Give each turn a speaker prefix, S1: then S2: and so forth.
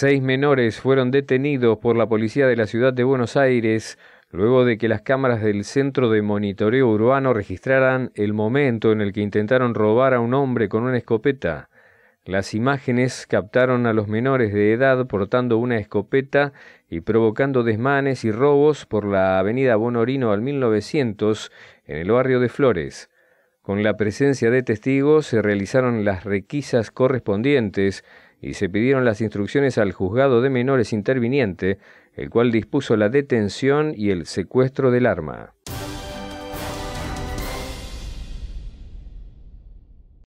S1: Seis menores fueron detenidos por la policía de la ciudad de Buenos Aires luego de que las cámaras del Centro de Monitoreo Urbano registraran el momento en el que intentaron robar a un hombre con una escopeta. Las imágenes captaron a los menores de edad portando una escopeta y provocando desmanes y robos por la avenida Bonorino al 1900 en el barrio de Flores. Con la presencia de testigos se realizaron las requisas correspondientes y se pidieron las instrucciones al juzgado de menores interviniente, el cual dispuso la detención y el secuestro del arma.